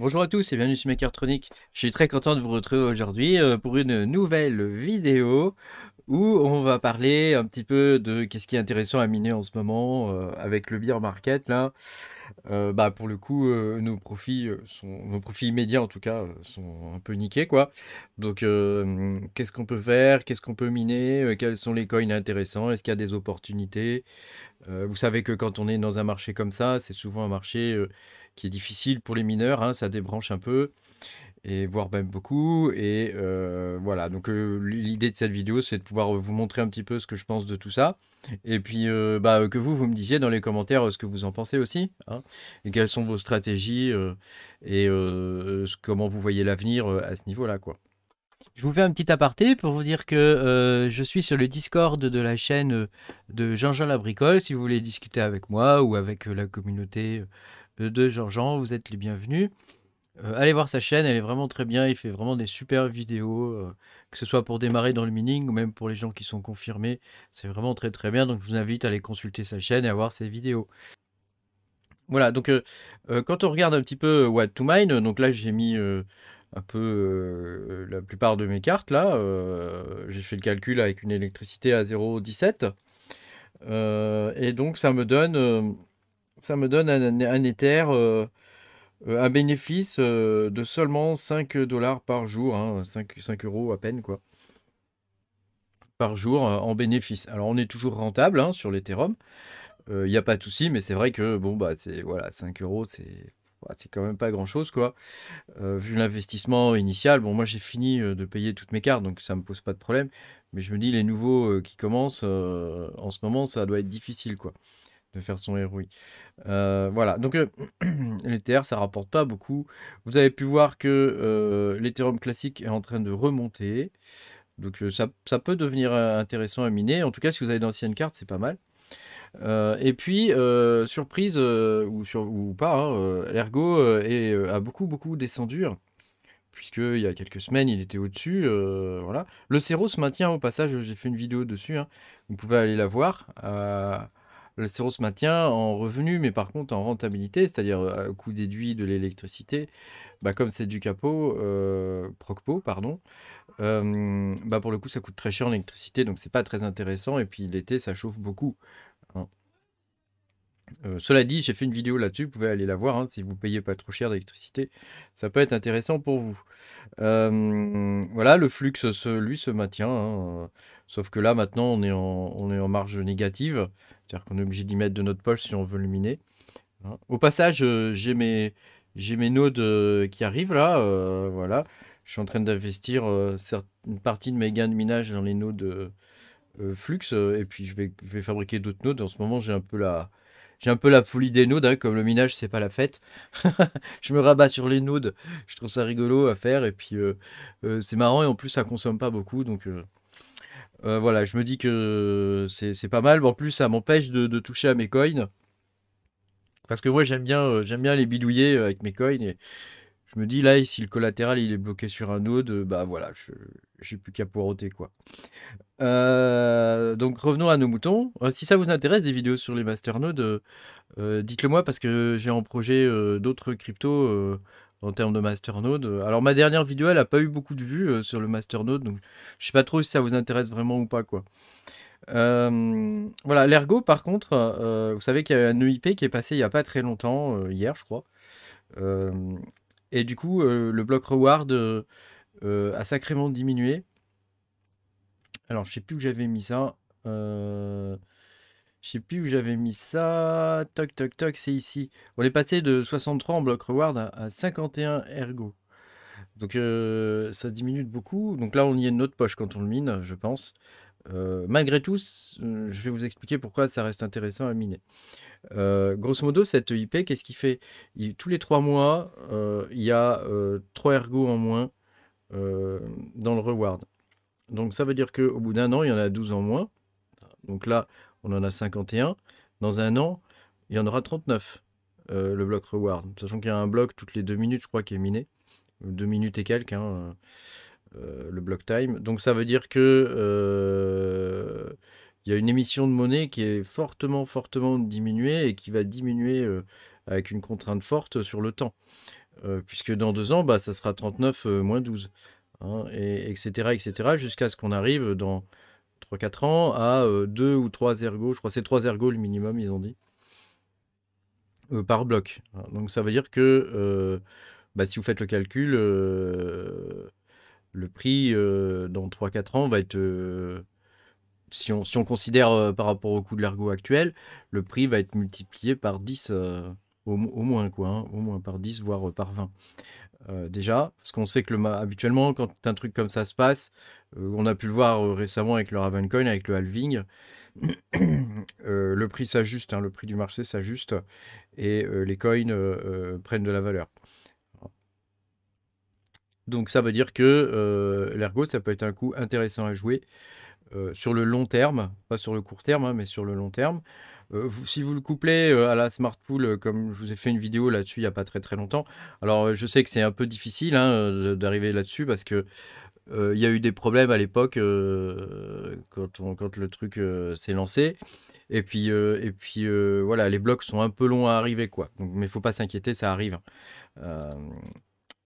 Bonjour à tous et bienvenue sur Makertronic. Je suis très content de vous retrouver aujourd'hui euh, pour une nouvelle vidéo où on va parler un petit peu de qu'est-ce qui est intéressant à miner en ce moment euh, avec le beer market là. Euh, bah pour le coup nos profits sont nos profits immédiats en tout cas sont un peu niqués quoi. Donc qu'est-ce qu'on peut faire, qu'est-ce qu'on peut miner, quels sont les coins intéressants, est-ce qu'il y a des opportunités. vous savez que quand on est dans un marché comme ça, c'est souvent un marché qui est difficile pour les mineurs, hein, ça débranche un peu et voire même beaucoup. Et euh, voilà, donc euh, l'idée de cette vidéo, c'est de pouvoir euh, vous montrer un petit peu ce que je pense de tout ça. Et puis bah, que vous, vous me disiez dans les commentaires ce que vous en pensez aussi, hein, et quelles sont vos stratégies et comment vous voyez l'avenir à ce niveau-là. quoi. Je vous fais un petit aparté pour vous dire que je suis sur le Discord de la chaîne de Jean-Jean Labricole, si vous voulez discuter avec moi ou avec la communauté de Georges-Jean, vous êtes les bienvenus. Euh, allez voir sa chaîne, elle est vraiment très bien, il fait vraiment des super vidéos, euh, que ce soit pour démarrer dans le mining ou même pour les gens qui sont confirmés, c'est vraiment très très bien, donc je vous invite à aller consulter sa chaîne et à voir ses vidéos. Voilà, donc euh, quand on regarde un petit peu What to Mine, donc là j'ai mis un peu la plupart de mes cartes, là j'ai fait le calcul avec une électricité à 0,17, et donc ça me donne ça me donne un, Ether, euh, euh, un bénéfice euh, de seulement 5 dollars par jour, 5, hein, euros à peine, quoi, par jour en bénéfice. Alors, on est toujours rentable hein, sur l'Ethereum, il n'y a pas de souci, mais c'est vrai que, bon, bah, c'est voilà, 5 euros, c'est. c'est quand même pas grand chose quoi. vu l'investissement initial, bon moi j'ai fini de payer toutes mes cartes, donc ça me pose pas de problème. Mais je me dis les nouveaux qui commencent en ce moment, ça doit être difficile quoi de faire son héros. Euh, voilà, donc euh, ça ça rapporte pas beaucoup. Vous avez pu voir que euh, l'Ethereum classique est en train de remonter. Donc ça, ça, peut devenir intéressant à miner. En tout cas, si vous avez d'anciennes cartes, c'est pas mal. Euh, et puis, surprise ou, sur, ou pas, hein, l'ergo a beaucoup, beaucoup descendu. Hein, puisque il y a quelques semaines, il était au-dessus. voilà. Le Cero se maintient au passage. J'ai fait une vidéo dessus. Hein. Vous pouvez aller la voir le serreau se maintient en revenu, mais par contre en rentabilité, c'est-à-dire euh, coût déduit de l'électricité, bah, comme c'est du capot, euh, Procpo, pardon, bah pour le coup ça coûte très cher en électricité, donc c'est pas très intéressant, et puis l'été ça chauffe beaucoup. Hein. Euh, cela dit, j'ai fait une vidéo là-dessus, vous pouvez aller la voir hein, si vous payez pas trop cher d'électricité, ça peut être intéressant pour vous. voilà, le flux, lui, se maintient, hein, sauf que là, maintenant, on est on est en marge négative, c'est-à-dire qu'on est obligé d'y mettre de notre poche si on veut le miner. Hein. Au passage, euh, j'ai mes, mes nodes euh, qui arrivent là. Euh, voilà. Je suis en train d'investir une partie de mes gains de minage dans les nodes Flux. et puis, je vais, fabriquer d'autres nodes. En ce moment, j'ai un peu la, j'ai un peu la folie des nodes, hein, comme le minage, c'est pas la fête. je me rabats sur les nodes, je trouve ça rigolo à faire, et puis c'est marrant, et en plus ça consomme pas beaucoup, donc euh, voilà, je me dis que c'est pas mal. en plus, ça m'empêche de, toucher à mes coins. Parce que moi, j'aime bien, euh, j'aime bien les bidouiller euh, avec mes coins. Et je me dis, là, si le collatéral il est bloqué sur un node, bah voilà, j'ai plus qu'à poireauter. quoi. donc, revenons à nos moutons. si ça vous intéresse, des vidéos sur les masternodes, dites-le moi parce que j'ai en projet d'autres cryptos en termes de masternode. Euh, alors ma dernière vidéo, elle n'a pas eu beaucoup de vues euh, sur le masternode, donc je sais pas trop si ça vous intéresse vraiment ou pas quoi. Euh, voilà, l'ergo par contre, vous savez qu'il y a un EIP qui est passé il n'y a pas très longtemps, hier je crois. et du coup, le bloc reward a sacrément diminué. Alors je sais plus où j'avais mis ça. Je sais plus où j'avais mis ça. Toc, toc, toc, c'est ici. On est passé de 63 en bloc reward à 51 ergo. Donc euh, ça diminue beaucoup. Donc là, on y est une notre poche quand on le mine, je pense. Euh, malgré tout, euh, je vais vous expliquer pourquoi ça reste intéressant à miner. grosso modo, cette IP, qu'est-ce qu'il fait il, Tous les trois mois, il y a trois ergo en moins dans le reward. Donc ça veut dire qu'au bout d'un an, il y en a 12 en moins. Donc là, on en a 51. Dans un an, il y en aura 39, euh, le bloc reward. Sachant qu'il y a un bloc toutes les deux minutes, je crois, qui est miné. Deux minutes et quelques, hein, euh, le bloc time. Donc ça veut dire que euh, il y a une émission de monnaie qui est fortement, fortement diminuée et qui va diminuer avec une contrainte forte sur le temps. puisque dans deux ans, bah, ça sera 39 moins 12. Hein, et, etc., etc., jusqu'à ce qu'on arrive dans 3-4 ans à 2 euh, ou 3 ergos. Je crois que c'est 3 ergos le minimum, ils ont dit, euh, par bloc. Donc ça veut dire que euh, bah, si vous faites le calcul, le prix dans 3-4 ans va être... Si on, considère par rapport au coût de l'ergot actuel, le prix va être multiplié par 10 au, moins, quoi, hein, au moins par 10, voire par 20. Euh, déjà, parce qu'on sait que habituellement, quand un truc comme ça se passe, euh, on a pu le voir euh, récemment avec le Ravencoin, avec le halving, le prix s'ajuste, hein, le prix du marché s'ajuste et les coins prennent de la valeur. Donc ça veut dire que l'ergo, ça peut être un coup intéressant à jouer sur le long terme, pas sur le court terme, hein, mais sur le long terme. Euh, si vous le couplez euh, à la Smart Pool, euh, comme je vous ai fait une vidéo là-dessus il n'y a pas très très longtemps, alors je sais que c'est un peu difficile hein, d'arriver là-dessus parce que il y a eu des problèmes à l'époque quand, quand le truc s'est lancé. Et puis, et puis voilà, les blocs sont un peu longs à arriver, quoi. mais il faut pas s'inquiéter, ça arrive. Hein.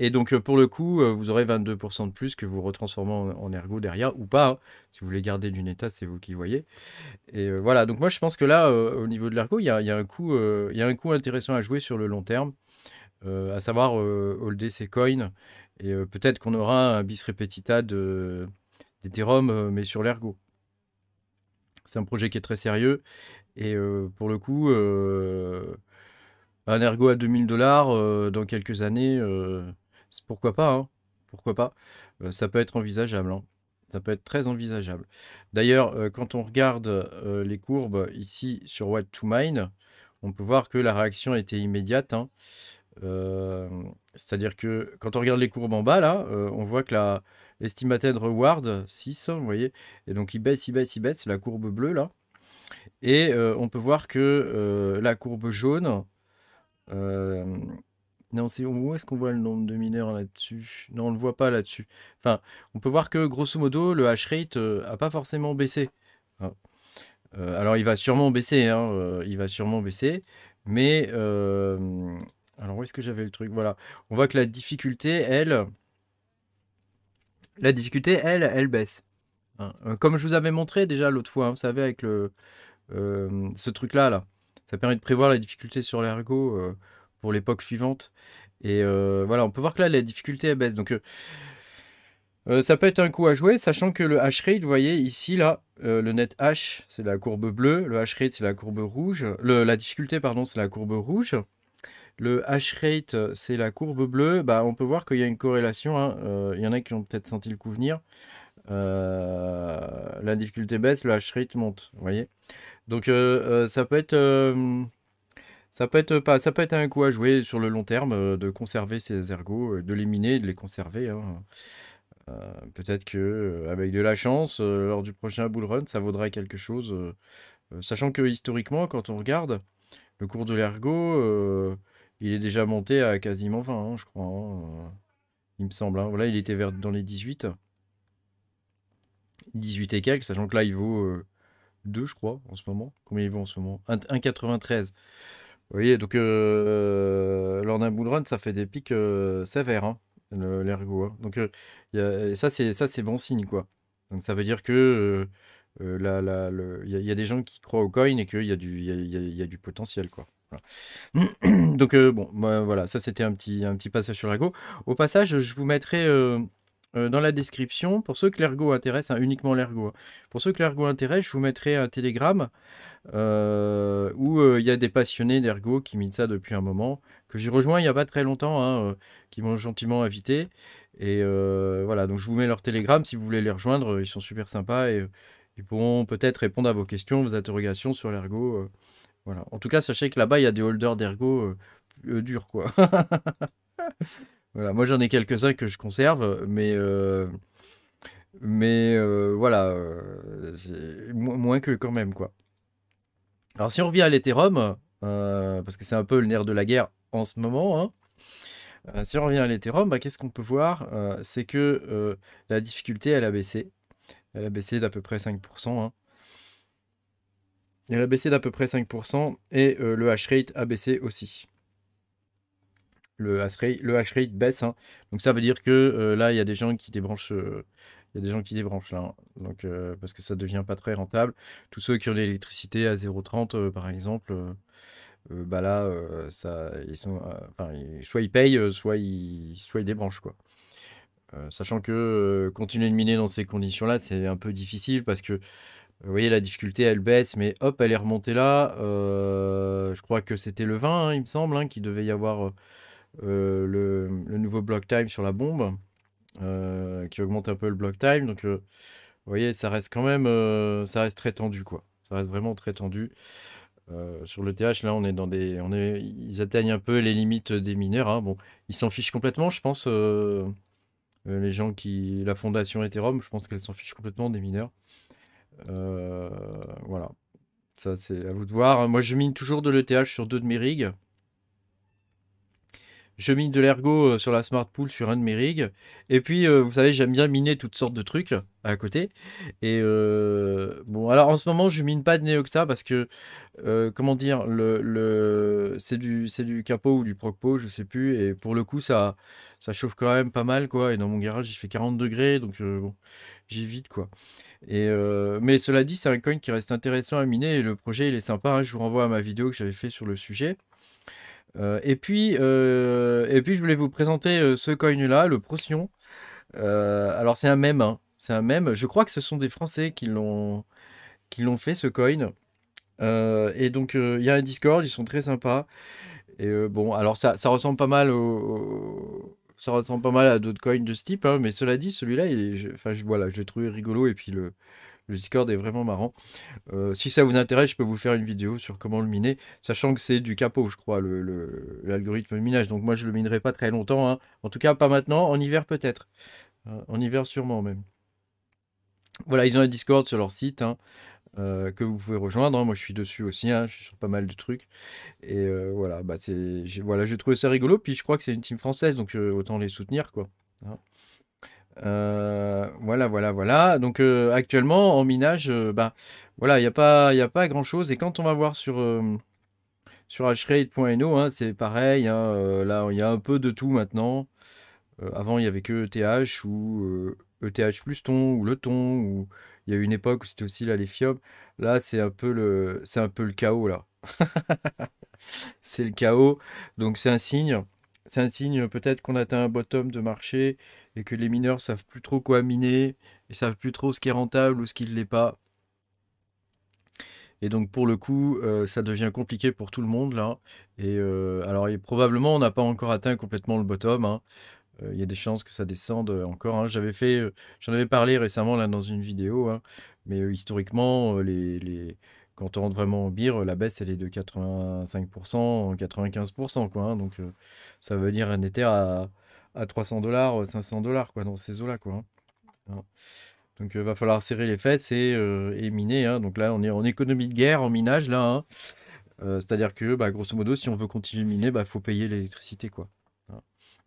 Et donc, euh, pour le coup, euh, vous aurez 22% de plus que vous retransformez en, ergo derrière, ou pas. Hein, si vous voulez garder d'une état, c'est vous qui voyez. Et euh, voilà, donc moi, je pense que là, au niveau de l'ergo, il y a, un coup, y a un coup intéressant à jouer sur le long terme, à savoir holder ses coins. Et peut-être qu'on aura un bis repetita d'Ethereum, mais sur l'ergo. C'est un projet qui est très sérieux. Et pour le coup un ergo à 2000 dollars dans quelques années, pourquoi pas, hein. Pourquoi pas euh, Ça peut être envisageable. Hein. ça peut être très envisageable. D'ailleurs, euh, quand on regarde euh, les courbes ici sur What to Mine, on peut voir que la réaction était immédiate. Hein. C'est-à-dire que quand on regarde les courbes en bas, là, on voit que la Estimated reward 6, vous voyez, et donc il baisse, il baisse, il baisse, la courbe bleue là. Et on peut voir que la courbe jaune, non, c'est où est-ce qu'on voit le nombre de mineurs là-dessus Non, on ne le voit pas là-dessus. Enfin, on peut voir que grosso modo, le hash rate euh, a pas forcément baissé. Hein. Euh, alors, il va sûrement baisser, hein, euh, il va sûrement baisser, mais alors où est-ce que j'avais le truc Voilà, on voit que la difficulté, elle, la difficulté, elle, elle baisse. Hein. Comme je vous avais montré déjà l'autre fois, vous savez avec le ce truc là là, ça permet de prévoir la difficulté sur l'ergot pour l'époque suivante. Et euh, voilà, on peut voir que là, la difficulté elle baisse. Donc, euh, euh, ça peut être un coup à jouer, sachant que le hash rate, vous voyez ici, là, le net hash, c'est la courbe bleue, le hash rate, c'est la courbe rouge, la difficulté, pardon, c'est la courbe rouge. Le hash rate, c'est la courbe bleue. Bah, on peut voir qu'il y a une corrélation. Hein. Il y en a qui ont peut-être senti le coup venir. la difficulté baisse, le hash rate monte. Vous voyez Donc, ça peut être ça peut, être pas, ça peut être un coup à jouer sur le long terme euh, de conserver ces ergots, euh, de les miner de les conserver. Hein. Euh, peut-être que avec de la chance, lors du prochain bull run, ça vaudra quelque chose. sachant que historiquement, quand on regarde, le cours de l'ergot, il est déjà monté à quasiment 20, hein, je crois. Hein, il me semble. Voilà, il était vers, dans les 18. 18 et quelques, sachant que là, il vaut 2, je crois, en ce moment. Combien il vaut en ce moment 1,93. Vous voyez, donc euh, lors d'un bullrun, ça fait des pics euh, sévères, hein, l'ergo. Hein. Donc euh, ça, c'est ça, c'est bon signe, quoi. Donc ça veut dire que là, y, y, a des gens qui croient au coin et qu'il y, a du, y a du potentiel, quoi. donc bon, voilà, ça c'était un petit, un petit passage sur l'ergo. Au passage, je vous mettrai euh, dans la description. Pour ceux que l'ergo intéresse, hein, uniquement l'ergo, hein, Pour ceux que l'ergo intéresse, je vous mettrai un télégramme euh, où euh, il y a des passionnés d'ergo qui minent ça depuis un moment, que j'ai rejoint il n'y a pas très longtemps, hein, qui m'ont gentiment invité. Et voilà, donc je vous mets leur télégramme si vous voulez les rejoindre. Ils sont super sympas et ils pourront peut-être répondre à vos questions, vos interrogations sur l'ergo, voilà. En tout cas, sachez que là-bas, il y a des holders d'ergo durs, quoi. Voilà, moi j'en ai quelques-uns que je conserve, mais euh, mais euh, voilà, euh, moins que quand même quoi. Alors si on revient à l'Ethereum, parce que c'est un peu le nerf de la guerre en ce moment, hein, si on revient à l'Ethereum, bah, qu'est-ce qu'on peut voir C'est que la difficulté, elle a baissé. Elle a baissé d'à peu près 5%. Hein. Elle a baissé d'à peu près 5% et le hash rate a baissé aussi le hash rate, le baisse. Hein. Donc ça veut dire que euh, là, il y a des gens qui débranchent. Euh, il y a des gens qui débranchent là, hein. donc, euh, parce que ça ne devient pas très rentable. Tous ceux qui ont de l'électricité à 0,30 par exemple, bah là, ça, ils sont, soit ils payent, soit ils, soit débranchent quoi. sachant que continuer de miner dans ces conditions-là, c'est un peu difficile parce que vous voyez, la difficulté, elle baisse, mais hop, elle est remontée là. je crois que c'était le 20, hein, il me semble, qui qu'il devait y avoir euh, le, nouveau block time sur la bombe, euh, qui augmente un peu le block time. Donc, euh, vous voyez, ça reste quand même, ça reste très tendu, quoi. Ça reste vraiment très tendu. sur le TH, là, on est dans des, on est, ils atteignent un peu les limites des mineurs. Hein. Bon, ils s'en fichent complètement, je pense. les gens qui, la fondation Ethereum, je pense qu'elle s'en fiche complètement des mineurs. voilà, ça c'est à vous de voir. Moi, je mine toujours de l'ETH sur deux de mes rigs je mine de l'ergo euh, sur la smart pool sur un de mes rigs. Et puis, euh, vous savez, j'aime bien miner toutes sortes de trucs à côté. Et euh, bon, alors en ce moment, je mine pas de Neoxa parce que, comment dire, c'est du, capot ou du procpo, je sais plus. Et pour le coup, ça, ça chauffe quand même pas mal, quoi. Et dans mon garage, il fait 40 degrés, donc bon, j'évite, quoi. Et mais cela dit, c'est un coin qui reste intéressant à miner et le projet, il est sympa. Hein. Je vous renvoie à ma vidéo que j'avais fait sur le sujet. Euh, et, puis, euh, et puis, je voulais vous présenter euh, ce coin-là, le Procyon. alors, c'est un même, hein. C'est un même. Je crois que ce sont des Français qui l'ont fait, ce coin. et donc, il y a un Discord, ils sont très sympas. Et bon, alors ça, ressemble pas mal au. Ça ressemble pas mal à d'autres coins de ce type, hein, mais cela dit, celui-là, enfin, je, voilà, je l'ai trouvé rigolo et puis le, le Discord est vraiment marrant. Euh, si ça vous intéresse, je peux vous faire une vidéo sur comment le miner, sachant que c'est du capot, je crois, l'algorithme le, de minage. Donc moi, je le minerai pas très longtemps. Hein. En tout cas, pas maintenant. En hiver, peut-être. Euh, en hiver, sûrement même. Voilà, ils ont un Discord sur leur site. Hein, euh, que vous pouvez rejoindre. Hein. Moi, je suis dessus aussi, je suis sur pas mal de trucs. Et voilà, bah, j'ai voilà, trouvé ça rigolo. Puis je crois que c'est une team française, donc autant les soutenir, quoi. Euh, voilà, voilà, voilà. Donc euh, actuellement, en minage, euh, bah, voilà, il n'y a pas, y a pas grand-chose. Et quand on va voir sur, sur hrate.no, hein, c'est pareil. Hein, là, il y a un peu de tout maintenant. avant, il n'y avait que ETH ou ETH e plus ton ou le ton. Ou... Il y a eu une époque où c'était aussi la les Là, c'est un peu le, c'est un peu le chaos là. c'est le chaos. Donc c'est un signe c'est un signe euh, peut-être qu'on atteint un bottom de marché et que les mineurs savent plus trop quoi miner, et savent plus trop ce qui est rentable ou ce qui ne l'est pas. Et donc pour le coup, euh, ça devient compliqué pour tout le monde là. Et euh, alors probablement on n'a pas encore atteint complètement le bottom. Hein. Il y a des chances que ça descende encore. Hein. J'avais fait, j'en avais parlé récemment là dans une vidéo, hein. mais historiquement, les, quand on rentre vraiment en bière, la baisse, elle est de 85%, 95%, quoi. Hein. donc, euh, ça veut dire un Ether à, 300 dollars, 500 euh, dollars, quoi, dans ces eaux-là, quoi. Hein. Hein. Donc, il euh, va falloir serrer les fesses et, miner. Donc là, on est en économie de guerre, en minage, là. C'est-à-dire que, bah, grosso modo, si on veut continuer de miner, il bah, faut payer l'électricité, quoi.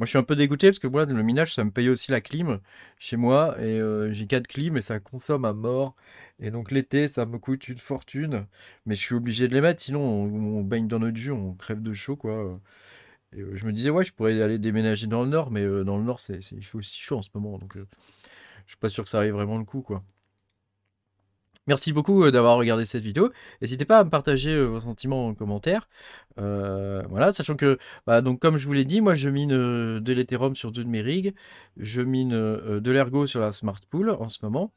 Moi, je suis un peu dégoûté parce que moi, le minage, ça me paye aussi la clim chez moi. Et euh, j'ai quatre clims et ça consomme à mort. Et donc, l'été, ça me coûte une fortune. Mais je suis obligé de les mettre, sinon, on, baigne dans notre jus, on crève de chaud, quoi. Euh, je me disais, ouais, je pourrais aller déménager dans le nord, mais euh, dans le nord, c'est, il fait aussi chaud en ce moment. Donc, je suis pas sûr que ça arrive vraiment le coup, quoi. Merci beaucoup euh, d'avoir regardé cette vidéo. N'hésitez pas à me partager euh, vos sentiments en commentaire. Euh, voilà, sachant que, bah, donc, comme je vous l'ai dit, moi je mine de l'Ethereum sur deux de mes rigs, je mine de l'Ergo sur la Smart Pool en ce moment,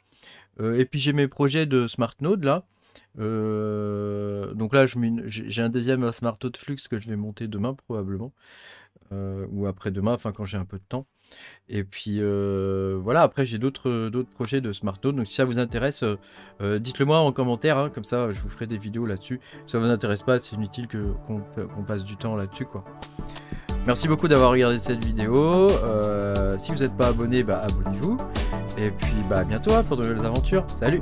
et puis j'ai mes projets de Smart Node là. donc là, j'ai un deuxième Smart Node Flux que je vais monter demain probablement. Euh, ou après-demain, enfin quand j'ai un peu de temps. Et puis euh, voilà, après j'ai euh, d'autres projets de smartphone, donc si ça vous intéresse, dites-le moi en commentaire, hein, comme ça je vous ferai des vidéos là-dessus. Si ça vous intéresse pas, c'est inutile qu'on passe du temps là-dessus Merci beaucoup d'avoir regardé cette vidéo. si vous n'êtes pas abonné, bah, abonnez-vous. Et puis bah, à bientôt hein, pour de nouvelles aventures. Salut